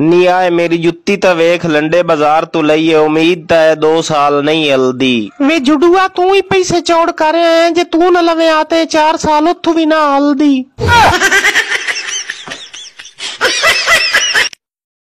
ਨੀ ਆਏ ਮੇਰੀ ਜੁੱਤੀ ਤਾਂ ਵੇਖ ਲੰਡੇ ਬਾਜ਼ਾਰ ਤੋਂ ਲਈਏ ਉਮੀਦ ਤਾਂ ਹੈ 2 ਸਾਲ ਨਹੀਂ ਹਲਦੀ ਵੇ ਜੁੜੂਆ ਤੂੰ ਹੀ ਪੈਸੇ ਚੌੜ ਕਰ ਰਿਹਾ ਜੇ ਤੂੰ ਨਾ ਲਵੇਂ ਆਤੇ 4 ਸਾਲ ਉੱਥੋਂ ਵੀ ਨਾ ਹਲਦੀ